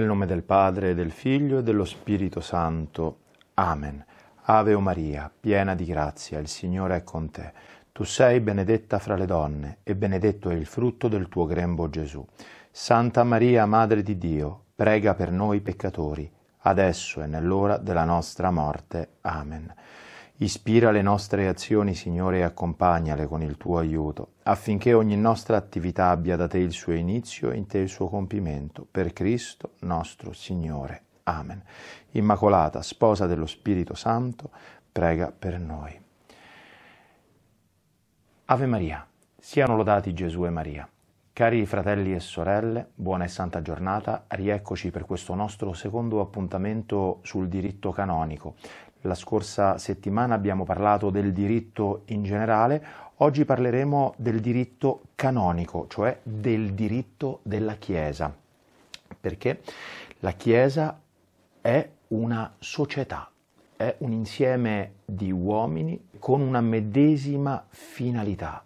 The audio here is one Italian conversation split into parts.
nel nome del Padre, del Figlio e dello Spirito Santo. Amen. Ave o Maria, piena di grazia, il Signore è con te. Tu sei benedetta fra le donne e benedetto è il frutto del tuo grembo Gesù. Santa Maria, Madre di Dio, prega per noi peccatori, adesso e nell'ora della nostra morte. Amen. Ispira le nostre azioni, Signore, e accompagnale con il tuo aiuto, affinché ogni nostra attività abbia da te il suo inizio e in te il suo compimento, per Cristo nostro Signore. Amen. Immacolata, sposa dello Spirito Santo, prega per noi. Ave Maria, siano lodati Gesù e Maria. Cari fratelli e sorelle, buona e santa giornata, rieccoci per questo nostro secondo appuntamento sul diritto canonico, la scorsa settimana abbiamo parlato del diritto in generale, oggi parleremo del diritto canonico, cioè del diritto della Chiesa, perché la Chiesa è una società, è un insieme di uomini con una medesima finalità,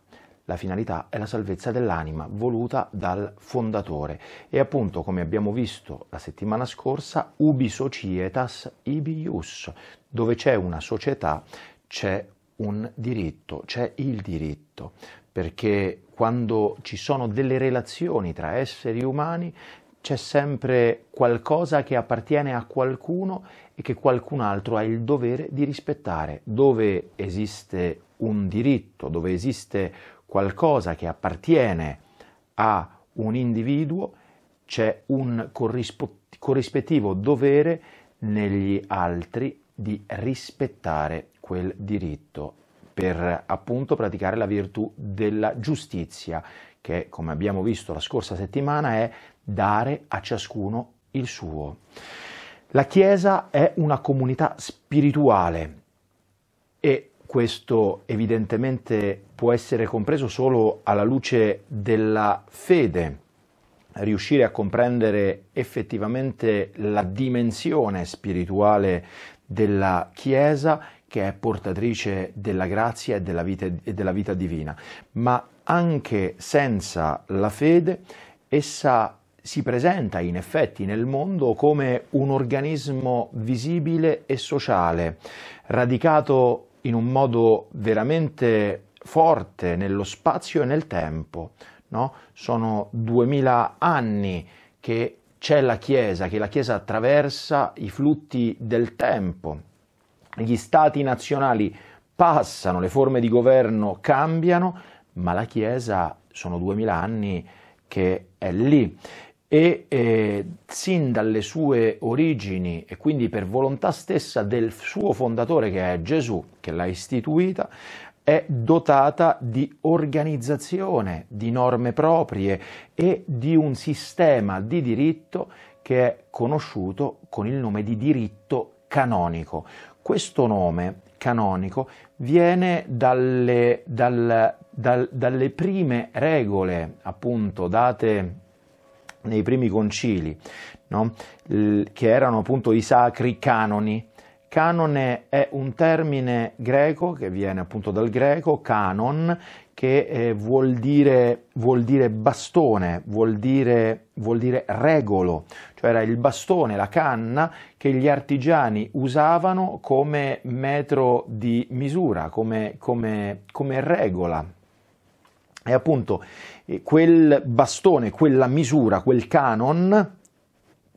la finalità è la salvezza dell'anima voluta dal fondatore e appunto, come abbiamo visto la settimana scorsa, ubi societas ibi ius, dove c'è una società c'è un diritto, c'è il diritto, perché quando ci sono delle relazioni tra esseri umani c'è sempre qualcosa che appartiene a qualcuno e che qualcun altro ha il dovere di rispettare. Dove esiste un diritto, dove esiste un qualcosa che appartiene a un individuo, c'è un corrispettivo dovere negli altri di rispettare quel diritto per appunto praticare la virtù della giustizia che come abbiamo visto la scorsa settimana è dare a ciascuno il suo. La Chiesa è una comunità spirituale e questo evidentemente può essere compreso solo alla luce della fede, riuscire a comprendere effettivamente la dimensione spirituale della Chiesa che è portatrice della grazia e della vita, e della vita divina, ma anche senza la fede essa si presenta in effetti nel mondo come un organismo visibile e sociale, radicato in un modo veramente forte nello spazio e nel tempo. No? Sono duemila anni che c'è la Chiesa, che la Chiesa attraversa i flutti del tempo. Gli stati nazionali passano, le forme di governo cambiano, ma la Chiesa sono duemila anni che è lì e eh, sin dalle sue origini e quindi per volontà stessa del suo fondatore che è Gesù, che l'ha istituita, è dotata di organizzazione, di norme proprie e di un sistema di diritto che è conosciuto con il nome di diritto canonico. Questo nome canonico viene dalle, dal, dal, dalle prime regole appunto date nei primi concili, no? che erano appunto i sacri canoni. Canone è un termine greco che viene appunto dal greco canon, che eh, vuol, dire, vuol, dire, bastone, vuol dire, vuol dire regolo, cioè era il bastone, la canna che gli artigiani usavano come metro di misura, come, come, come regola è appunto eh, quel bastone, quella misura, quel canon,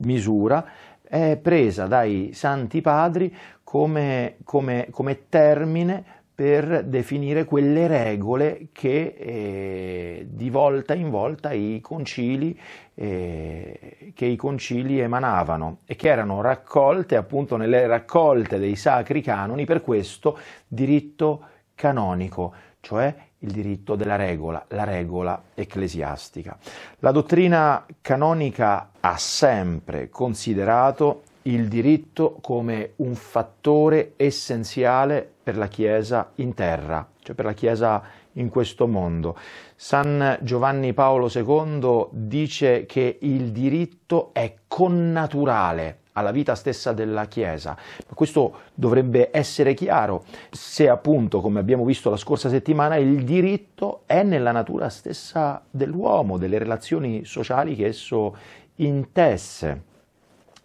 misura, è presa dai santi padri come, come, come termine per definire quelle regole che eh, di volta in volta i concili, eh, i concili, emanavano e che erano raccolte appunto nelle raccolte dei sacri canoni, per questo diritto canonico, cioè il diritto della regola, la regola ecclesiastica. La dottrina canonica ha sempre considerato il diritto come un fattore essenziale per la Chiesa in terra, cioè per la Chiesa in questo mondo. San Giovanni Paolo II dice che il diritto è connaturale alla vita stessa della Chiesa. Questo dovrebbe essere chiaro se appunto, come abbiamo visto la scorsa settimana, il diritto è nella natura stessa dell'uomo, delle relazioni sociali che esso intesse.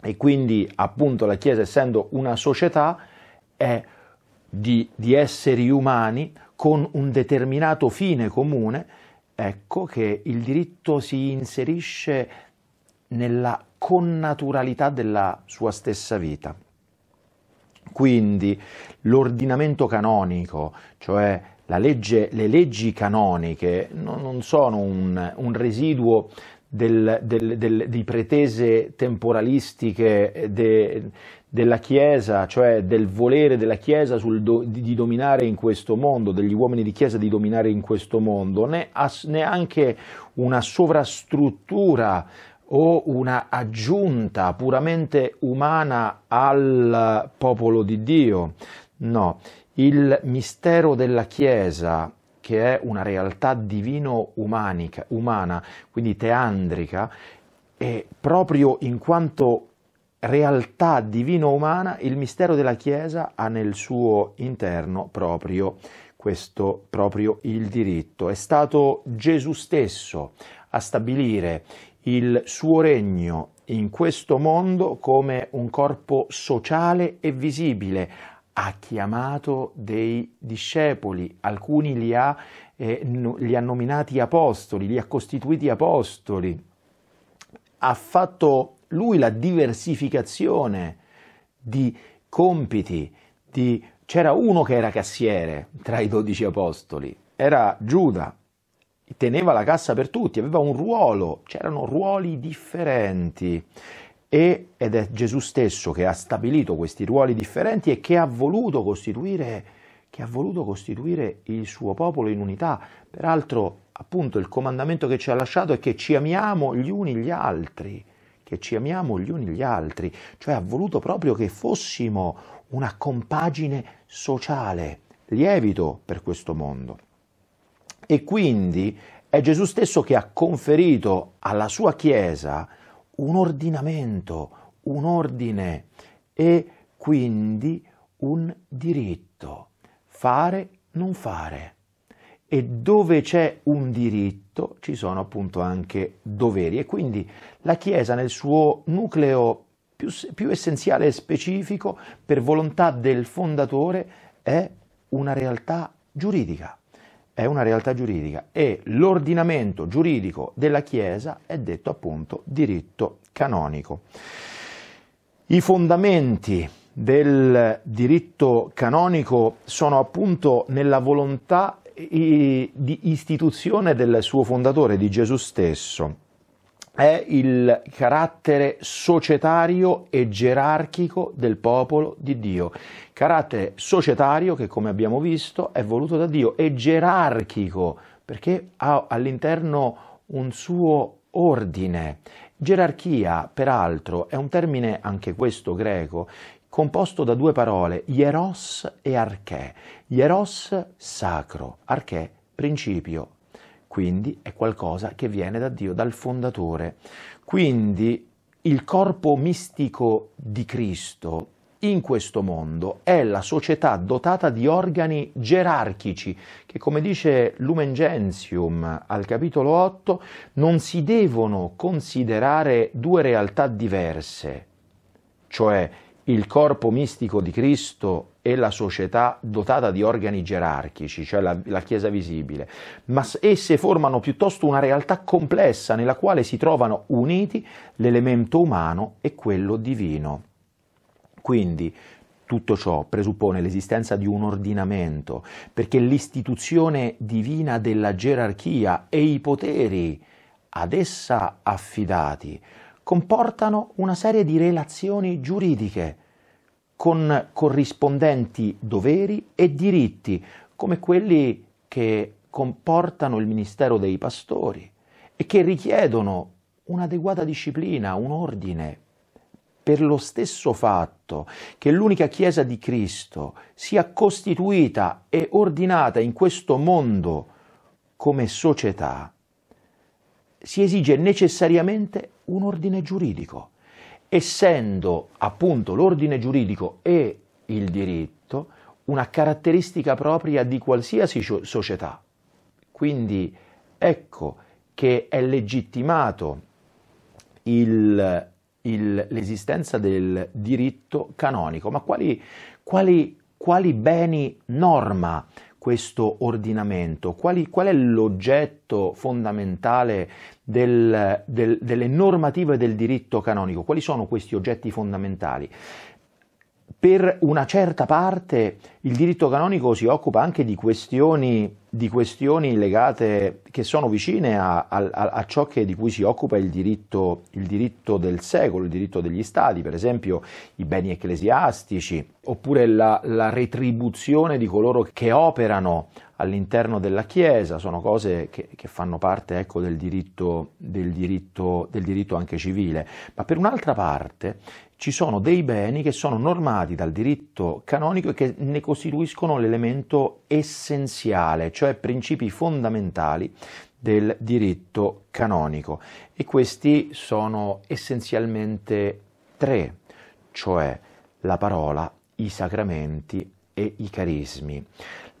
E quindi appunto la Chiesa, essendo una società, è di, di esseri umani con un determinato fine comune, ecco che il diritto si inserisce nella connaturalità della sua stessa vita. Quindi l'ordinamento canonico, cioè legge, le leggi canoniche, non, non sono un, un residuo del, del, del, di pretese temporalistiche de, della Chiesa, cioè del volere della Chiesa do, di, di, dominare in questo mondo, degli uomini di Chiesa di dominare in questo mondo, né anche una sovrastruttura o una aggiunta puramente umana al popolo di Dio. No, il mistero della Chiesa, che è una realtà divino-umanica, umana, quindi teandrica, è proprio in quanto realtà divino-umana, il mistero della Chiesa ha nel suo interno proprio questo, proprio il diritto. È stato Gesù stesso a stabilire il suo regno in questo mondo come un corpo sociale e visibile. Ha chiamato dei discepoli, alcuni li ha, eh, li ha nominati apostoli, li ha costituiti apostoli. Ha fatto lui la diversificazione di compiti, di... c'era uno che era cassiere tra i dodici apostoli, era Giuda, teneva la cassa per tutti, aveva un ruolo, c'erano ruoli differenti e, ed è Gesù stesso che ha stabilito questi ruoli differenti e che ha voluto costituire, ha voluto costituire il suo popolo in unità. Peraltro appunto il comandamento che ci ha lasciato è che ci amiamo gli uni gli altri, che ci amiamo gli uni gli altri, cioè ha voluto proprio che fossimo una compagine sociale, lievito per questo mondo. E quindi è Gesù stesso che ha conferito alla sua Chiesa un ordinamento, un ordine e quindi un diritto. Fare, non fare. E dove c'è un diritto ci sono appunto anche doveri. E quindi la Chiesa nel suo nucleo più, più essenziale e specifico, per volontà del fondatore, è una realtà giuridica è una realtà giuridica e l'ordinamento giuridico della Chiesa è detto appunto diritto canonico. I fondamenti del diritto canonico sono appunto nella volontà eh, di istituzione del suo fondatore, di Gesù stesso, è il carattere societario e gerarchico del popolo di Dio. Carattere societario che, come abbiamo visto, è voluto da Dio e gerarchico perché ha all'interno un suo ordine. Gerarchia, peraltro, è un termine anche questo greco composto da due parole, ieros e archè. Ieros, sacro, archè principio, quindi è qualcosa che viene da Dio, dal fondatore. Quindi il corpo mistico di Cristo in questo mondo è la società dotata di organi gerarchici che, come dice Lumen Gentium al capitolo 8, non si devono considerare due realtà diverse, cioè il corpo mistico di Cristo e la società dotata di organi gerarchici, cioè la, la, Chiesa visibile, ma esse formano piuttosto una realtà complessa nella quale si trovano uniti l'elemento umano e quello divino. Quindi tutto ciò presuppone l'esistenza di un ordinamento, perché l'istituzione divina della gerarchia e i poteri ad essa affidati comportano una serie di relazioni giuridiche con corrispondenti doveri e diritti, come quelli che comportano il ministero dei pastori e che richiedono un'adeguata disciplina, un ordine, per lo stesso fatto che l'unica Chiesa di Cristo sia costituita e ordinata in questo mondo come società, si esige necessariamente un ordine giuridico. Essendo appunto l'ordine giuridico e il diritto una caratteristica propria di qualsiasi società. Quindi ecco che è legittimato il, il, l'esistenza del diritto canonico. Ma quali, quali, quali beni norma? questo ordinamento? Quali, qual è l'oggetto fondamentale del, del, delle normative del diritto canonico? Quali sono questi oggetti fondamentali? Per una certa parte il diritto canonico si occupa anche di questioni di questioni legate che sono vicine a, a, a ciò che, di cui si occupa il diritto, il diritto, del secolo, il diritto degli stati, per esempio i beni ecclesiastici, oppure la, la retribuzione di coloro che operano all'interno della Chiesa, sono cose che, che fanno parte ecco, del, diritto, del, diritto, del diritto anche civile. Ma per un'altra parte ci sono dei beni che sono normati dal diritto canonico e che ne costituiscono l'elemento essenziale, cioè principi fondamentali del diritto canonico. E questi sono essenzialmente tre, cioè la parola, i sacramenti e i carismi.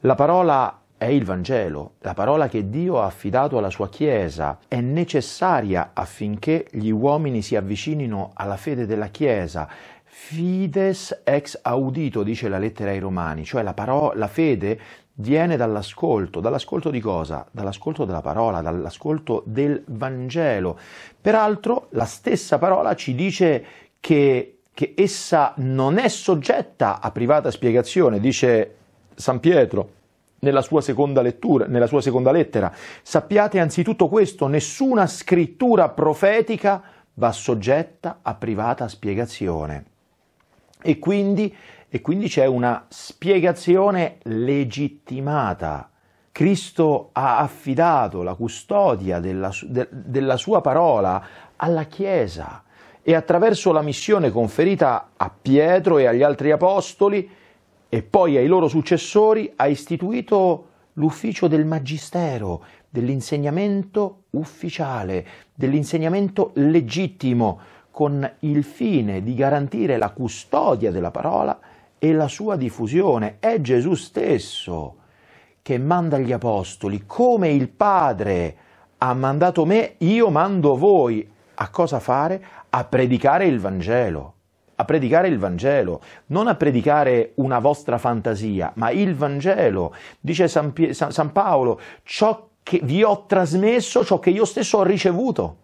La parola è il Vangelo, la parola che Dio ha affidato alla sua Chiesa, è necessaria affinché gli uomini si avvicinino alla fede della Chiesa. Fides ex audito, dice la lettera ai Romani, cioè la, parola, la fede viene dall'ascolto. Dall'ascolto di cosa? Dall'ascolto della parola, dall'ascolto del Vangelo. Peraltro la stessa parola ci dice che, che essa non è soggetta a privata spiegazione, dice San Pietro nella sua seconda lettura, nella sua seconda lettera. Sappiate anzitutto questo, nessuna scrittura profetica va soggetta a privata spiegazione. E quindi, e quindi c'è una spiegazione legittimata. Cristo ha affidato la custodia della, de, della sua parola alla Chiesa e attraverso la missione conferita a Pietro e agli altri apostoli, e poi ai loro successori ha istituito l'ufficio del magistero, dell'insegnamento ufficiale, dell'insegnamento legittimo, con il fine di garantire la custodia della parola e la sua diffusione. È Gesù stesso che manda gli apostoli, come il Padre ha mandato me, io mando voi. A cosa fare? A predicare il Vangelo predicare il Vangelo, non a predicare una vostra fantasia, ma il Vangelo. Dice San, Pie- San Paolo, ciò che vi ho trasmesso, ciò che io stesso ho ricevuto.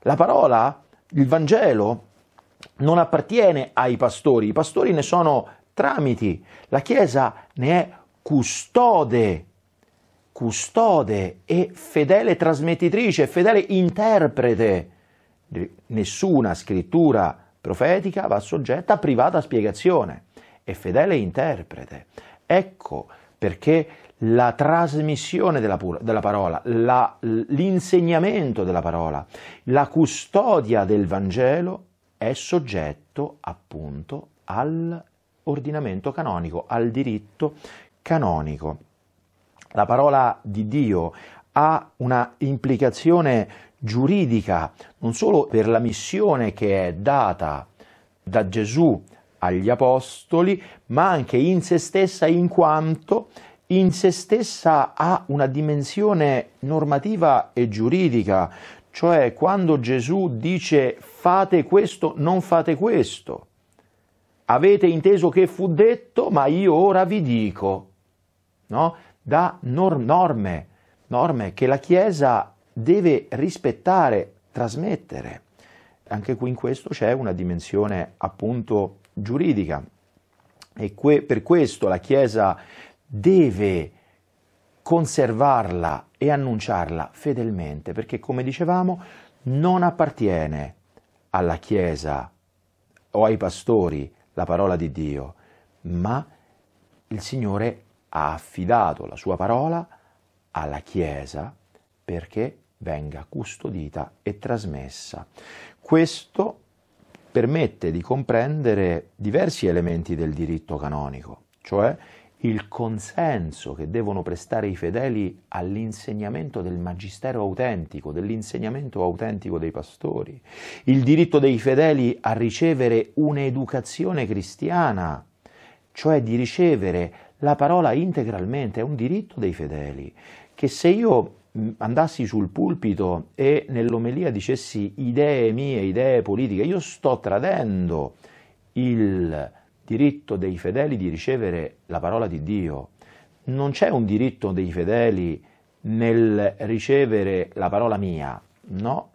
La parola, il Vangelo, non appartiene ai pastori, i pastori ne sono tramiti, la Chiesa ne è custode, custode e fedele trasmettitrice, fedele interprete. Nessuna scrittura profetica va soggetta a privata spiegazione e fedele interprete. Ecco perché la trasmissione della, pura, della parola, la, l'insegnamento della parola, la custodia del Vangelo è soggetto appunto all'ordinamento canonico, al diritto canonico. La parola di Dio ha una implicazione giuridica, non solo per la missione che è data da Gesù agli Apostoli, ma anche in se stessa in quanto in se stessa ha una dimensione normativa e giuridica, cioè quando Gesù dice fate questo, non fate questo. Avete inteso che fu detto, ma io ora vi dico, no? da norme, norme che la Chiesa deve rispettare, trasmettere. Anche qui in questo c'è una dimensione appunto giuridica e que- per questo la Chiesa deve conservarla e annunciarla fedelmente, perché come dicevamo non appartiene alla Chiesa o ai pastori la parola di Dio, ma il Signore ha affidato la sua parola alla Chiesa perché venga custodita e trasmessa. Questo permette di comprendere diversi elementi del diritto canonico, cioè il consenso che devono prestare i fedeli all'insegnamento del magistero autentico, dell'insegnamento autentico dei pastori, il diritto dei fedeli a ricevere un'educazione cristiana, cioè di ricevere la parola integralmente, è un diritto dei fedeli, che se io andassi sul pulpito e nell'omelia dicessi idee mie, idee politiche, io sto tradendo il diritto dei fedeli di ricevere la parola di Dio. Non c'è un diritto dei fedeli nel ricevere la parola mia, no?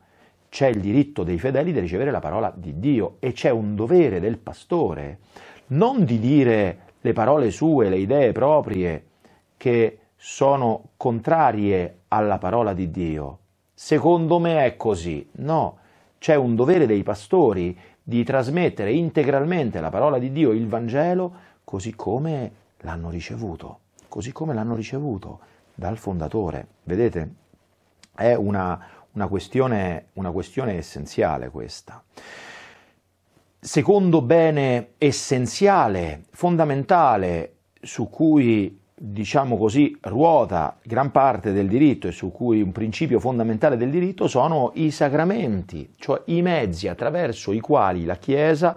C'è il diritto dei fedeli di ricevere la parola di Dio e c'è un dovere del pastore non di dire le parole sue, le idee proprie che sono contrarie alla parola di Dio. Secondo me è così. No, c'è un dovere dei pastori di trasmettere integralmente la parola di Dio, il Vangelo, così come l'hanno ricevuto, così come l'hanno ricevuto dal fondatore. Vedete, è una, una questione, una questione essenziale questa. Secondo bene essenziale, fondamentale, su cui diciamo così, ruota gran parte del diritto e su cui un principio fondamentale del diritto sono i sacramenti, cioè i mezzi attraverso i quali la Chiesa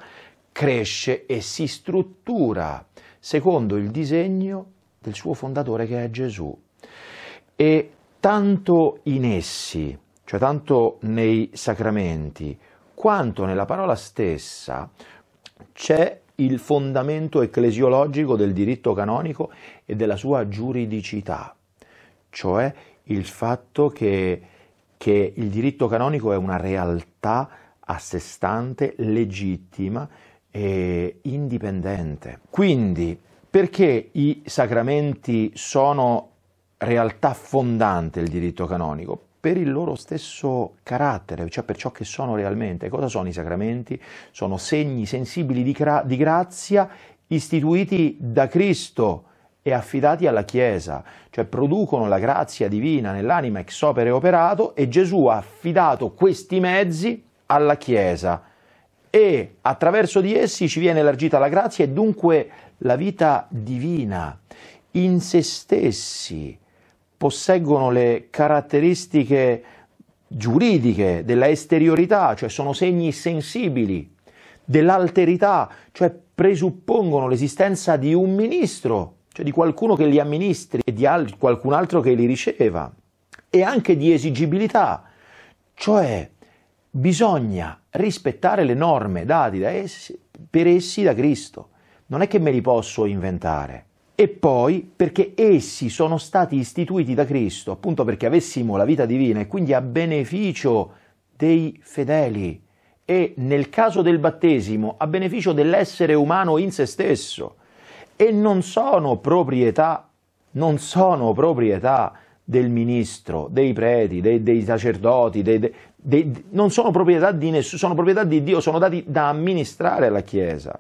cresce e si struttura secondo il disegno del suo fondatore che è Gesù. E tanto in essi, cioè tanto nei sacramenti, quanto nella parola stessa c'è il fondamento ecclesiologico del diritto canonico e della sua giuridicità, cioè il fatto che, che il diritto canonico è una realtà a sé stante, legittima e indipendente. Quindi, perché i sacramenti sono realtà fondante il diritto canonico? per il loro stesso carattere, cioè per ciò che sono realmente. Cosa sono i sacramenti? Sono segni sensibili di, gra- di grazia istituiti da Cristo e affidati alla Chiesa, cioè producono la grazia divina nell'anima ex opere operato e Gesù ha affidato questi mezzi alla Chiesa e attraverso di essi ci viene elargita la grazia e dunque la vita divina in se stessi posseggono le caratteristiche giuridiche della esteriorità, cioè sono segni sensibili, dell'alterità, cioè presuppongono l'esistenza di un ministro, cioè di qualcuno che li amministri e di al- qualcun altro che li riceva, e anche di esigibilità, cioè bisogna rispettare le norme date da essi, per essi da Cristo, non è che me li posso inventare e poi perché essi sono stati istituiti da Cristo, appunto perché avessimo la vita divina e quindi a beneficio dei fedeli e nel caso del battesimo a beneficio dell'essere umano in se stesso e non sono proprietà, non sono proprietà del ministro, dei preti, dei, dei sacerdoti, dei, dei, non sono proprietà di nessuno, sono proprietà di Dio, sono dati da amministrare alla Chiesa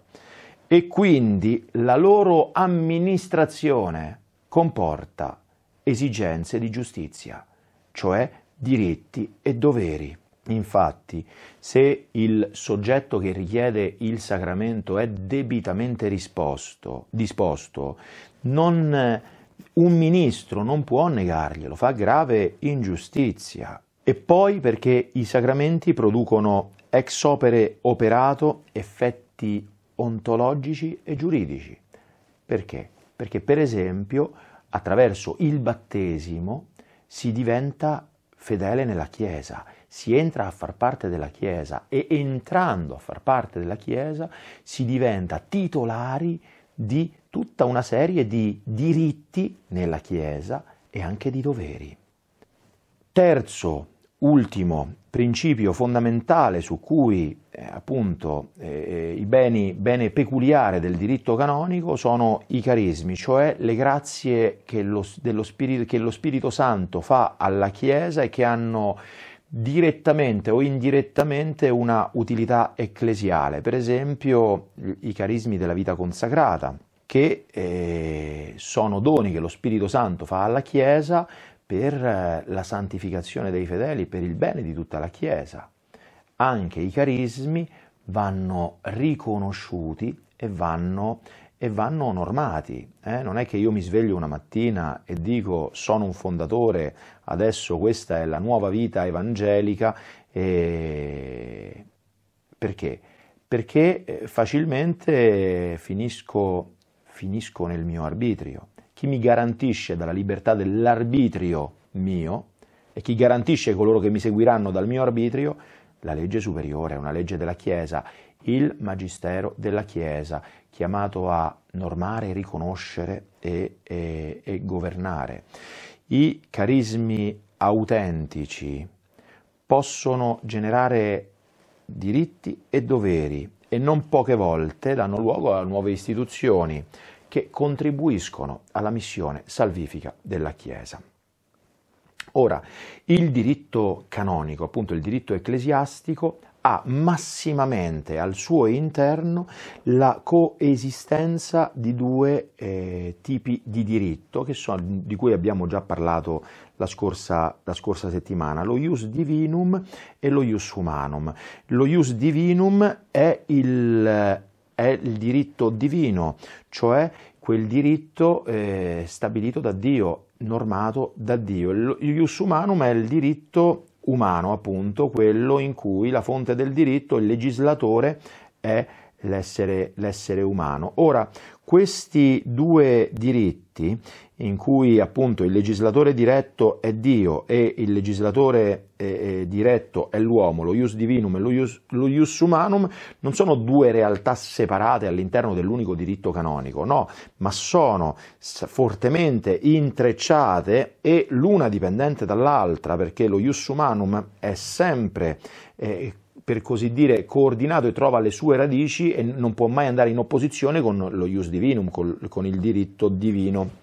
e quindi la loro amministrazione comporta esigenze di giustizia, cioè diritti e doveri. Infatti, se il soggetto che richiede il sacramento è debitamente risposto, disposto, non, un ministro non può negarglielo, fa grave ingiustizia. E poi perché i sacramenti producono ex opere operato effetti ontologici e giuridici. Perché? Perché per esempio attraverso il battesimo si diventa fedele nella Chiesa, si entra a far parte della Chiesa e entrando a far parte della Chiesa si diventa titolari di tutta una serie di diritti nella Chiesa e anche di doveri. Terzo, ultimo principio fondamentale su cui eh, appunto eh, eh, i beni, bene peculiare del diritto canonico sono i carismi, cioè le grazie che lo, spirito, che lo Spirito Santo fa alla Chiesa e che hanno direttamente o indirettamente una utilità ecclesiale, per esempio i carismi della vita consacrata, che eh, sono doni che lo Spirito Santo fa alla Chiesa per eh, la santificazione dei fedeli, per il bene di tutta la Chiesa. Anche i carismi vanno riconosciuti e vanno, e vanno normati. Eh? Non è che io mi sveglio una mattina e dico sono un fondatore, adesso questa è la nuova vita evangelica. E... Perché? Perché eh, facilmente finisco, finisco nel mio arbitrio chi mi garantisce dalla libertà dell'arbitrio mio e chi garantisce coloro che mi seguiranno dal mio arbitrio, la legge superiore, una legge della Chiesa, il magistero della Chiesa, chiamato a normare, riconoscere e, e, e governare. I carismi autentici possono generare diritti e doveri e non poche volte danno luogo a nuove istituzioni, che contribuiscono alla missione salvifica della Chiesa. Ora, il diritto canonico, appunto il diritto ecclesiastico, ha massimamente al suo interno la coesistenza di due eh, tipi di diritto sono, di cui abbiamo già parlato la scorsa, la scorsa, settimana, lo ius divinum e lo ius humanum. Lo ius divinum è il, è il diritto divino, cioè quel diritto eh, stabilito da Dio, normato da Dio. Il ius humanum è il diritto umano, appunto, quello in cui la fonte del diritto, il legislatore, è l'essere, l'essere umano. Ora, questi due diritti, in cui appunto il legislatore diretto è Dio e il legislatore eh, eh, diretto è l'uomo, lo ius divinum e lo ius, lo ius, humanum, non sono due realtà separate all'interno dell'unico diritto canonico, no, ma sono fortemente intrecciate e l'una dipendente dall'altra, perché lo ius humanum è sempre eh, per così dire, coordinato e trova le sue radici e non può mai andare in opposizione con lo ius divinum, col, con il diritto divino.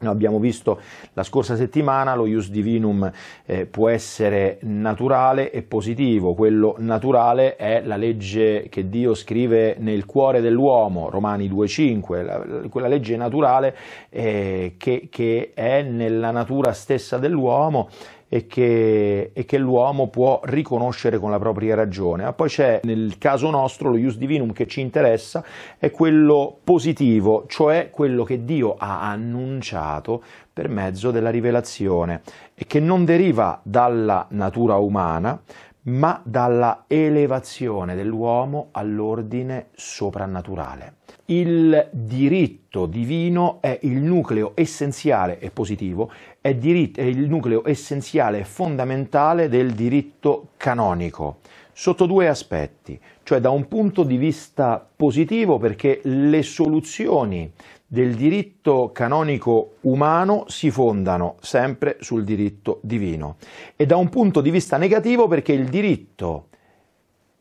No, abbiamo visto la scorsa settimana lo ius divinum eh, può essere naturale e positivo, quello naturale è la legge che Dio scrive nel cuore dell'uomo, Romani 2.5, quella legge naturale eh, che, che è nella natura stessa dell'uomo e che, e che, l'uomo può riconoscere con la propria ragione. Ma ah, poi c'è nel caso nostro lo ius divinum che ci interessa, è quello positivo, cioè quello che Dio ha annunciato per mezzo della rivelazione e che non deriva dalla natura umana, ma dalla elevazione dell'uomo all'ordine soprannaturale. Il diritto divino è il nucleo essenziale e positivo è, diritto, è il nucleo essenziale e fondamentale del diritto canonico, sotto due aspetti, cioè da un punto di vista positivo perché le soluzioni del diritto canonico umano si fondano sempre sul diritto divino e da un punto di vista negativo perché il diritto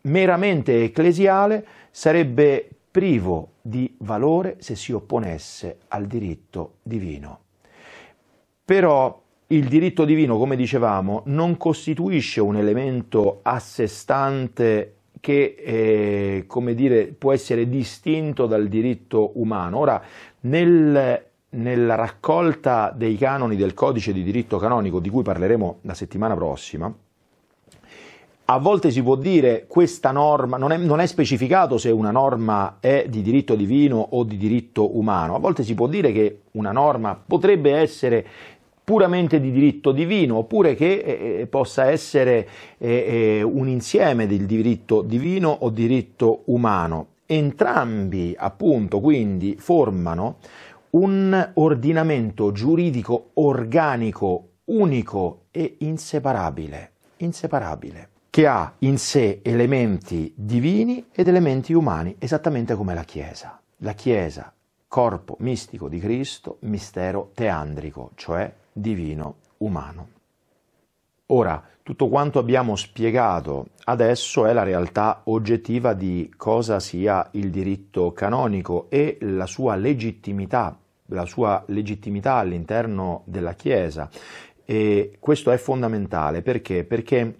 meramente ecclesiale sarebbe privo di valore se si opponesse al diritto divino. Però il diritto divino, come dicevamo, non costituisce un elemento a sé stante che eh, come dire, può essere distinto dal diritto umano. Ora, nel, nella raccolta dei canoni del codice di diritto canonico, di cui parleremo la settimana prossima, a volte si può dire questa norma, non è, non è, specificato se una norma è di diritto divino o di diritto umano, a volte si può dire che una norma potrebbe essere puramente di diritto divino, oppure che eh, eh possa essere eh, eh, un insieme del diritto divino o diritto umano. Entrambi, appunto, quindi formano un ordinamento giuridico organico, unico e inseparabile, inseparabile, che ha in sé elementi divini ed elementi umani, esattamente come la Chiesa. La Chiesa, corpo mistico di Cristo, mistero teandrico, cioè divino umano. Ora, tutto quanto abbiamo spiegato adesso è la realtà oggettiva di cosa sia il diritto canonico e la sua legittimità, la sua legittimità all'interno della Chiesa. E questo è fondamentale perché? Perché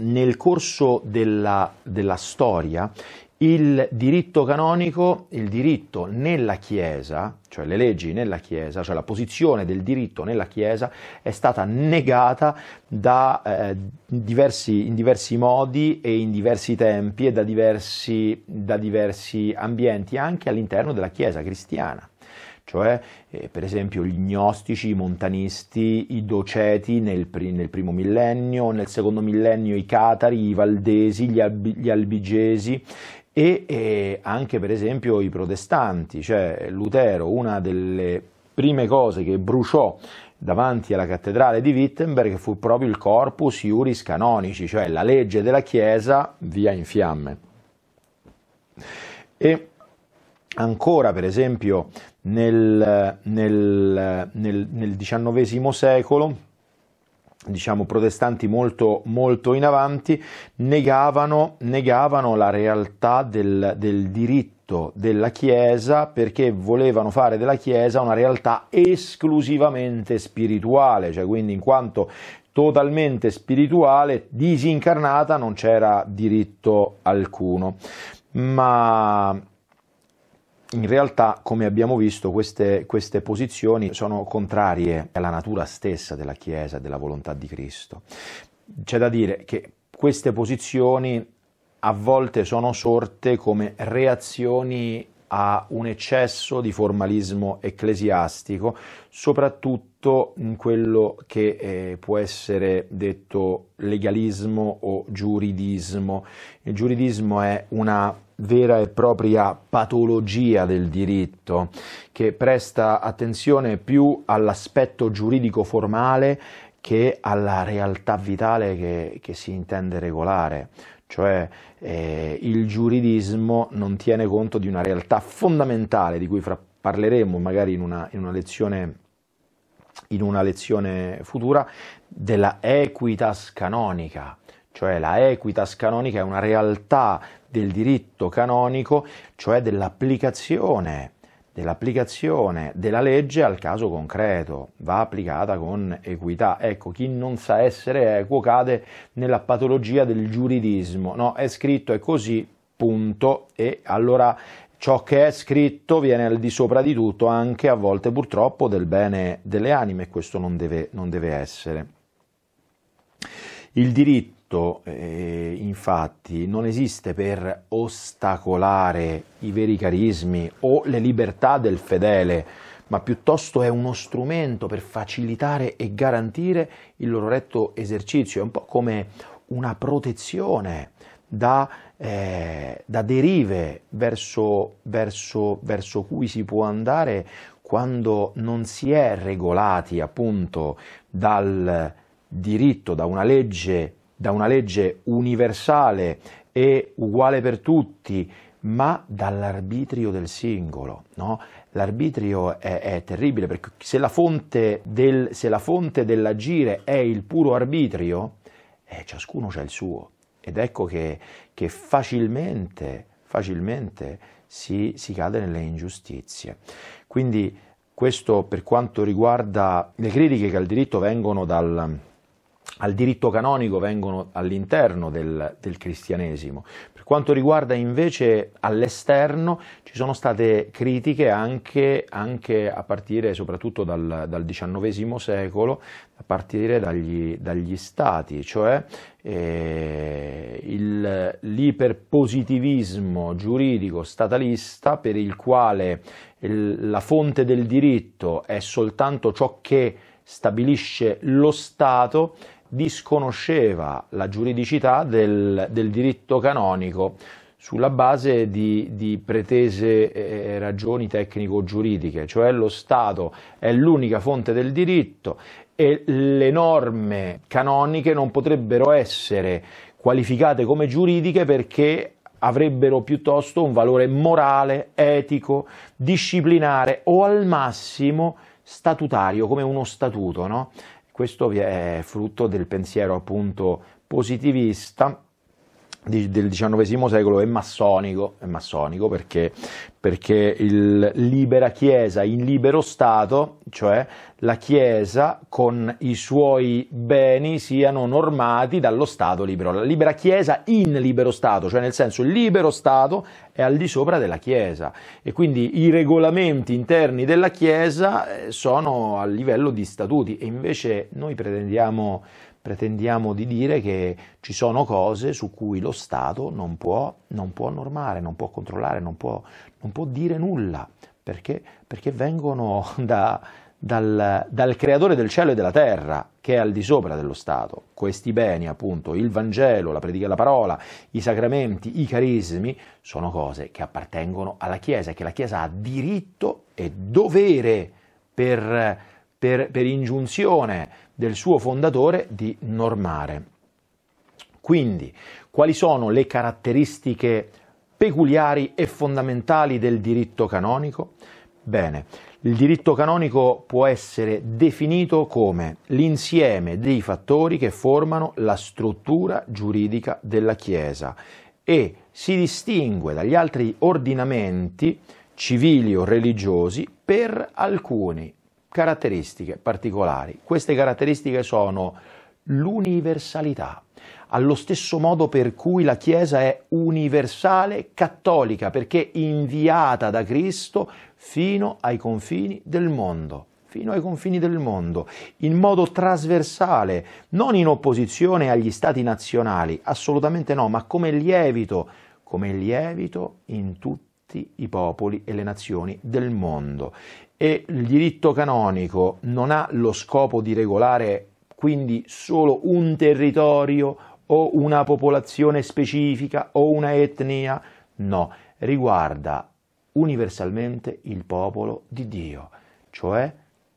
nel corso della, della storia il diritto canonico, il diritto nella Chiesa, cioè le leggi nella Chiesa, cioè la posizione del diritto nella Chiesa, è stata negata da, eh, diversi, in diversi modi e in diversi tempi e da diversi, da diversi ambienti, anche all'interno della Chiesa cristiana cioè eh, per esempio gli gnostici, i montanisti, i doceti nel, pri- nel, primo millennio, nel secondo millennio i catari, i valdesi, gli, albi- gli albigesi, e, e anche per esempio i protestanti, cioè Lutero, una delle prime cose che bruciò davanti alla cattedrale di Wittenberg fu proprio il corpus iuris canonici, cioè la legge della Chiesa via in fiamme. E ancora, per esempio, nel, nel, nel, nel XIX secolo diciamo protestanti molto, molto in avanti, negavano, negavano la realtà del, del diritto della Chiesa perché volevano fare della Chiesa una realtà esclusivamente spirituale, cioè quindi in quanto totalmente spirituale, disincarnata, non c'era diritto alcuno. Ma in realtà, come abbiamo visto, queste, queste, posizioni sono contrarie alla natura stessa della Chiesa e della volontà di Cristo. C'è da dire che queste posizioni a volte sono sorte come reazioni a un eccesso di formalismo ecclesiastico, soprattutto in quello che eh, può essere detto legalismo o giuridismo. Il giuridismo è una vera e propria patologia del diritto che presta attenzione più all'aspetto giuridico formale che alla realtà vitale che, che si intende regolare cioè eh, il giuridismo non tiene conto di una realtà fondamentale di cui fra- parleremo magari in una, in, una lezione, in una lezione futura, della equitas canonica, cioè la equitas canonica è una realtà del diritto canonico, cioè dell'applicazione dell'applicazione della legge al caso concreto, va applicata con equità. Ecco, chi non sa essere equo cade nella patologia del giuridismo, no? È scritto è così, punto, e allora ciò che è scritto viene al di sopra di tutto, anche a volte purtroppo del bene delle anime, questo non deve, non deve essere. Il diritto diritto eh, infatti non esiste per ostacolare i veri carismi o le libertà del fedele, ma piuttosto è uno strumento per facilitare e garantire il loro retto esercizio, è un po' come una protezione da, eh, da derive verso, verso, verso cui si può andare quando non si è regolati appunto dal diritto, da una legge da una legge universale e uguale per tutti, ma dall'arbitrio del singolo. No? L'arbitrio è, è, terribile perché se la, fonte del, se la fonte dell'agire è il puro arbitrio, eh, ciascuno c'è il suo. Ed ecco che, che facilmente, facilmente si, si, cade nelle ingiustizie. Quindi questo per quanto riguarda le critiche che al diritto vengono dal, al diritto canonico vengono all'interno del, del, cristianesimo. Per quanto riguarda invece all'esterno ci sono state critiche anche, anche a partire soprattutto dal, dal, XIX secolo, a partire dagli, dagli stati, cioè eh, l'iperpositivismo giuridico statalista per il quale il, la fonte del diritto è soltanto ciò che stabilisce lo Stato disconosceva la giuridicità del, del diritto canonico sulla base di, di pretese eh, eh, ragioni tecnico-giuridiche, cioè lo Stato è l'unica fonte del diritto e le norme canoniche non potrebbero essere qualificate come giuridiche perché avrebbero piuttosto un valore morale, etico, disciplinare o al massimo statutario, come uno statuto. No? Questo è frutto del pensiero appunto positivista del XIX secolo e massonico, massonico perché perché il libera Chiesa in libero Stato, cioè la Chiesa con i suoi beni siano normati dallo Stato libero. La libera Chiesa in libero Stato, cioè nel senso il libero Stato è al di sopra della Chiesa e quindi i regolamenti interni della Chiesa eh, sono a livello di statuti e invece noi pretendiamo, pretendiamo di dire che ci sono cose su cui lo Stato non può, non può normare, non può controllare, non può, non può dire nulla, perché, perché vengono da, dal, dal, creatore del cielo e della terra, che è al di sopra dello Stato. Questi beni, appunto, il Vangelo, la predica della parola, i sacramenti, i carismi, sono cose che appartengono alla Chiesa, e che la Chiesa ha diritto e dovere per, per, per ingiunzione del suo fondatore di normare. Quindi, quali sono le caratteristiche peculiari e fondamentali del diritto canonico? Bene, il diritto canonico può essere definito come l'insieme dei fattori che formano la struttura giuridica della Chiesa e si distingue dagli altri ordinamenti civili o religiosi per alcune caratteristiche particolari. Queste caratteristiche sono l'universalità, allo stesso modo per cui la Chiesa è universale cattolica, perché inviata da Cristo fino ai confini del mondo fino ai confini del mondo, in modo trasversale, non in opposizione agli stati nazionali, assolutamente no, ma come lievito, come lievito in tutti i popoli e le nazioni del mondo. E il diritto canonico non ha lo scopo di regolare quindi solo un territorio o una popolazione specifica o una etnia, no, riguarda universalmente il popolo di Dio, cioè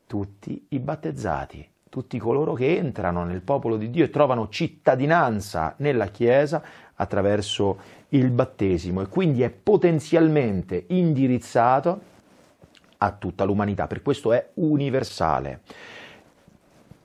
tutti i battezzati, tutti coloro che entrano nel popolo di Dio e trovano cittadinanza nella Chiesa attraverso il battesimo e quindi è potenzialmente indirizzato a tutta l'umanità, per questo è universale.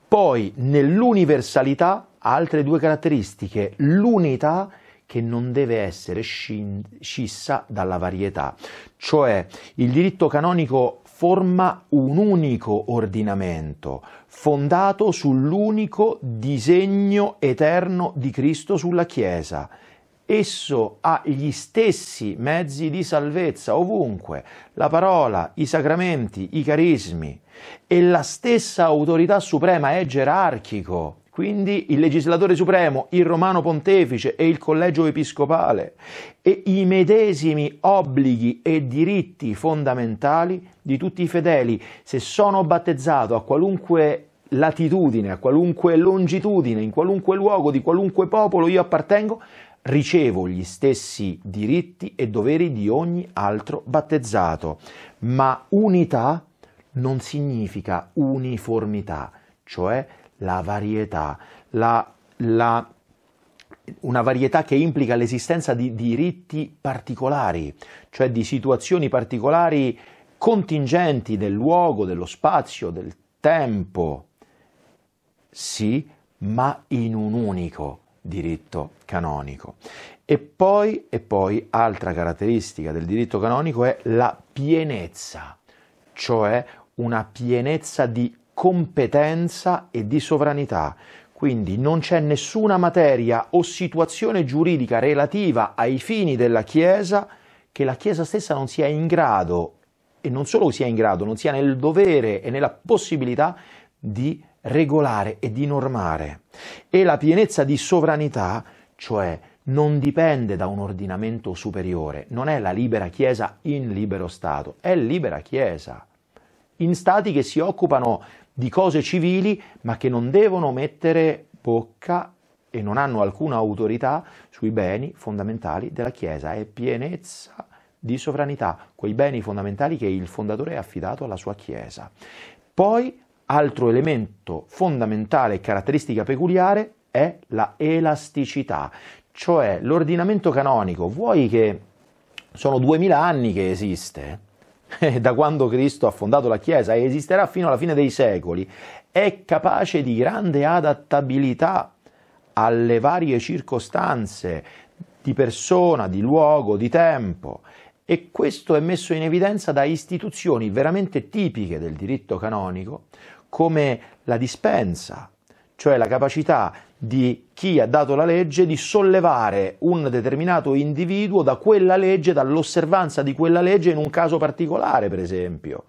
Poi nell'universalità altre due caratteristiche, l'unità che non deve essere scissa dalla varietà, cioè il diritto canonico forma un unico ordinamento fondato sull'unico disegno eterno di Cristo sulla Chiesa esso ha gli stessi mezzi di salvezza ovunque, la parola, i sacramenti, i carismi e la stessa autorità suprema è gerarchico. Quindi il legislatore supremo, il romano pontefice e il collegio episcopale e i medesimi obblighi e diritti fondamentali di tutti i fedeli, se sono battezzato a qualunque latitudine, a qualunque longitudine, in qualunque luogo, di qualunque popolo io appartengo, ricevo gli stessi diritti e doveri di ogni altro battezzato, ma unità non significa uniformità, cioè la varietà, la, la, una varietà che implica l'esistenza di diritti particolari, cioè di situazioni particolari contingenti del luogo, dello spazio, del tempo, sì, ma in un unico diritto canonico. E poi, e poi, altra caratteristica del diritto canonico è la pienezza, cioè una pienezza di competenza e di sovranità. Quindi non c'è nessuna materia o situazione giuridica relativa ai fini della Chiesa che la Chiesa stessa non sia in grado, e non solo sia in grado, non sia nel dovere e nella possibilità di regolare e di normare. E la pienezza di sovranità, cioè non dipende da un ordinamento superiore, non è la libera Chiesa in libero Stato, è libera Chiesa, in stati che si occupano di cose civili ma che non devono mettere bocca e non hanno alcuna autorità sui beni fondamentali della Chiesa, è pienezza di sovranità, quei beni fondamentali che il fondatore ha affidato alla sua Chiesa. Poi Altro elemento fondamentale e caratteristica peculiare è la elasticità, cioè l'ordinamento canonico, vuoi che sono 2000 anni che esiste, eh, da quando Cristo ha fondato la Chiesa e esisterà fino alla fine dei secoli, è capace di grande adattabilità alle varie circostanze di persona, di luogo, di tempo e questo è messo in evidenza da istituzioni veramente tipiche del diritto canonico come la dispensa, cioè la capacità di chi ha dato la legge di sollevare un determinato individuo da quella legge, dall'osservanza di quella legge in un caso particolare, per esempio,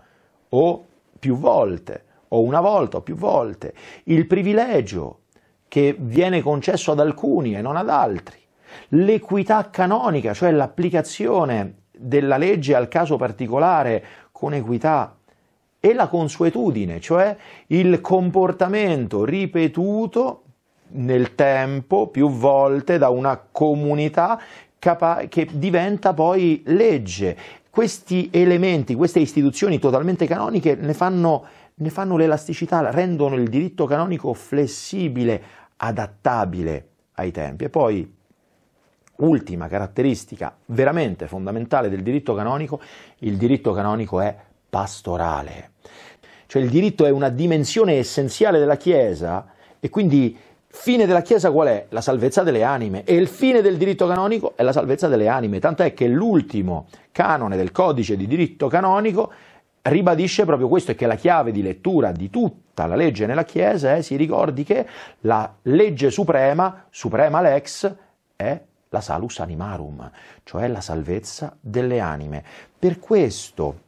o più volte, o una volta o più volte, il privilegio che viene concesso ad alcuni e non ad altri, l'equità canonica, cioè l'applicazione della legge al caso particolare con equità e la consuetudine, cioè il comportamento ripetuto nel tempo più volte da una comunità che diventa poi legge. Questi elementi, queste istituzioni totalmente canoniche ne fanno, ne fanno l'elasticità, rendono il diritto canonico flessibile, adattabile ai tempi. E poi, ultima caratteristica veramente fondamentale del diritto canonico, il diritto canonico è pastorale. Cioè il diritto è una dimensione essenziale della Chiesa e quindi fine della Chiesa qual è? La salvezza delle anime e il fine del diritto canonico è la salvezza delle anime, tant'è che l'ultimo canone del codice di diritto canonico ribadisce proprio questo e che la chiave di lettura di tutta la legge nella Chiesa è, si ricordi che la legge suprema, suprema lex, è la salus animarum, cioè la salvezza delle anime. Per questo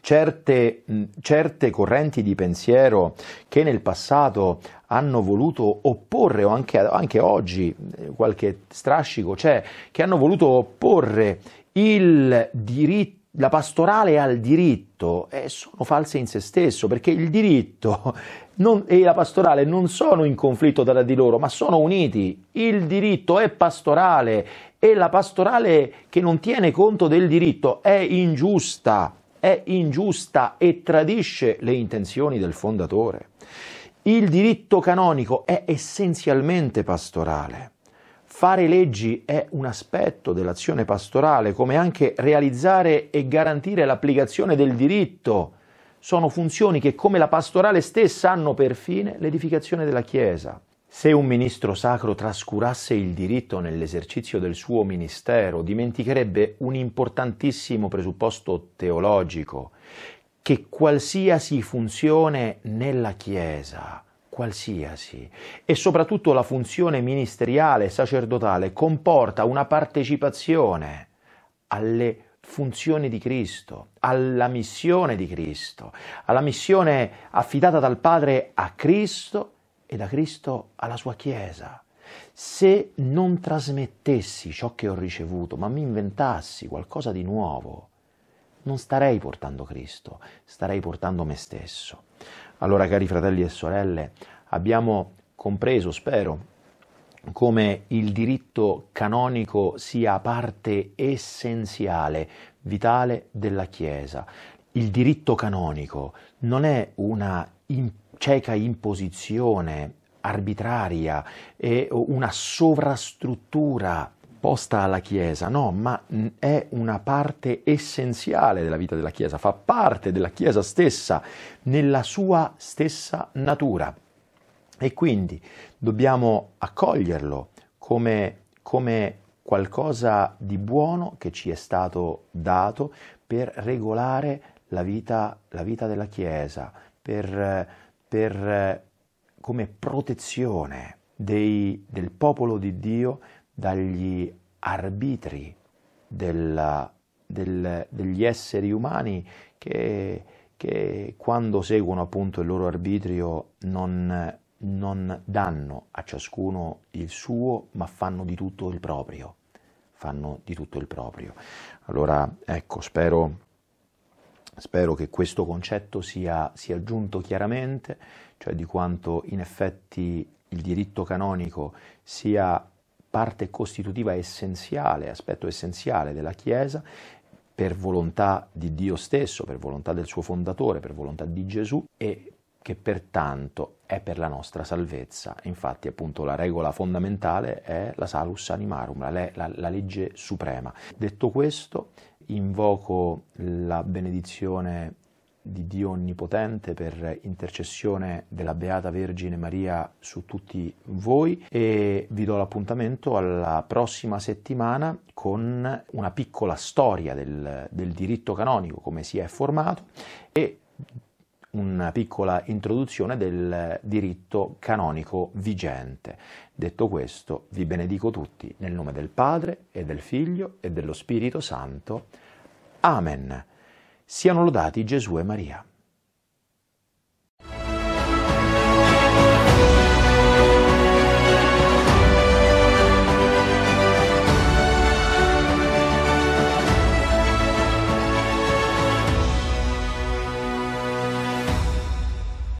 Certe, mh, certe, correnti di pensiero che nel passato hanno voluto opporre, o anche, anche oggi eh, qualche strascico c'è, che hanno voluto opporre diritto, la pastorale al diritto, eh, sono false in se stesso, perché il diritto non, e la pastorale non sono in conflitto tra di loro, ma sono uniti. Il diritto è pastorale e la pastorale che non tiene conto del diritto è ingiusta è ingiusta e tradisce le intenzioni del fondatore. Il diritto canonico è essenzialmente pastorale. Fare leggi è un aspetto dell'azione pastorale, come anche realizzare e garantire l'applicazione del diritto. Sono funzioni che, come la pastorale stessa, hanno per fine l'edificazione della Chiesa. Se un ministro sacro trascurasse il diritto nell'esercizio del suo ministero, dimenticherebbe un importantissimo presupposto teologico, che qualsiasi funzione nella Chiesa, qualsiasi, e soprattutto la funzione ministeriale e sacerdotale, comporta una partecipazione alle funzioni di Cristo, alla missione di Cristo, alla missione affidata dal Padre a Cristo e da Cristo alla sua Chiesa. Se non trasmettessi ciò che ho ricevuto, ma mi inventassi qualcosa di nuovo, non starei portando Cristo, starei portando me stesso. Allora, cari fratelli e sorelle, abbiamo compreso, spero, come il diritto canonico sia parte essenziale, vitale della Chiesa. Il diritto canonico non è una impostazione cieca imposizione arbitraria e una sovrastruttura posta alla Chiesa, no, ma mm, è una parte essenziale della vita della Chiesa, fa parte della Chiesa stessa, nella sua stessa natura. E quindi dobbiamo accoglierlo come, come qualcosa di buono che ci è stato dato per regolare la vita, la vita della Chiesa, per eh, per, eh, come protezione dei, del popolo di Dio dagli arbitri della, del, degli esseri umani che, che, quando seguono appunto il loro arbitrio non, non danno a ciascuno il suo ma fanno di tutto il proprio fanno di tutto il proprio. Allora, ecco, spero Spero che questo concetto sia, sia giunto chiaramente, cioè di quanto in effetti il diritto canonico sia parte costitutiva essenziale, aspetto essenziale della Chiesa, per volontà di Dio stesso, per volontà del suo fondatore, per volontà di Gesù e che pertanto è per la nostra salvezza. Infatti, appunto, la regola fondamentale è la salus animarum, la, la, la legge suprema. Detto questo, invoco la benedizione di Dio Onnipotente per intercessione della Beata Vergine Maria su tutti voi e vi do l'appuntamento alla prossima settimana con una piccola storia del, del diritto canonico, come si è formato e una piccola introduzione del diritto canonico vigente. Detto questo, vi benedico tutti nel nome del Padre e del Figlio e dello Spirito Santo. Amen. Siano lodati Gesù e Maria.